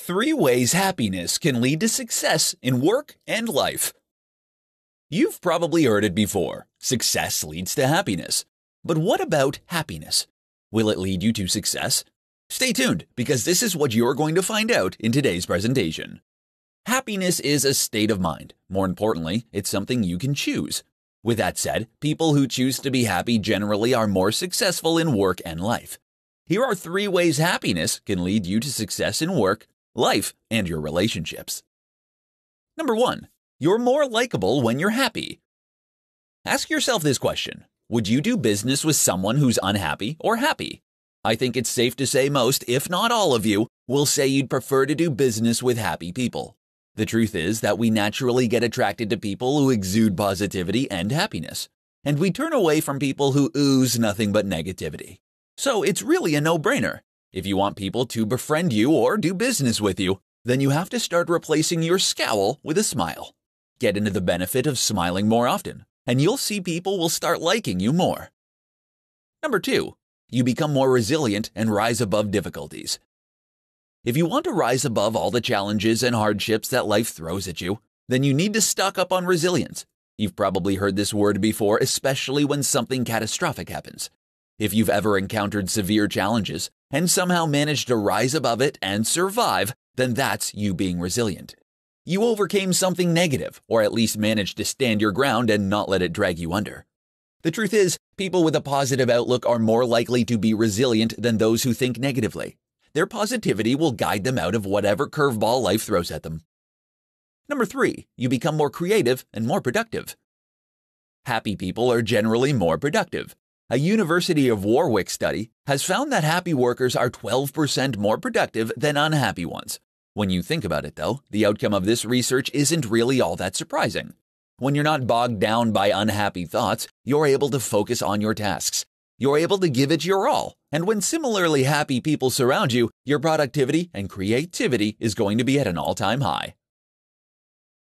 Three ways happiness can lead to success in work and life. You've probably heard it before success leads to happiness. But what about happiness? Will it lead you to success? Stay tuned because this is what you're going to find out in today's presentation. Happiness is a state of mind. More importantly, it's something you can choose. With that said, people who choose to be happy generally are more successful in work and life. Here are three ways happiness can lead you to success in work life, and your relationships. Number one, you're more likable when you're happy. Ask yourself this question Would you do business with someone who's unhappy or happy? I think it's safe to say most, if not all of you, will say you'd prefer to do business with happy people. The truth is that we naturally get attracted to people who exude positivity and happiness, and we turn away from people who ooze nothing but negativity. So it's really a no brainer. If you want people to befriend you or do business with you, then you have to start replacing your scowl with a smile. Get into the benefit of smiling more often, and you'll see people will start liking you more. Number two, you become more resilient and rise above difficulties. If you want to rise above all the challenges and hardships that life throws at you, then you need to stock up on resilience. You've probably heard this word before, especially when something catastrophic happens. If you've ever encountered severe challenges and somehow managed to rise above it and survive, then that's you being resilient. You overcame something negative, or at least managed to stand your ground and not let it drag you under. The truth is, people with a positive outlook are more likely to be resilient than those who think negatively. Their positivity will guide them out of whatever curveball life throws at them. Number three, you become more creative and more productive. Happy people are generally more productive. A University of Warwick study has found that happy workers are 12% more productive than unhappy ones. When you think about it, though, the outcome of this research isn't really all that surprising. When you're not bogged down by unhappy thoughts, you're able to focus on your tasks. You're able to give it your all. And when similarly happy people surround you, your productivity and creativity is going to be at an all time high.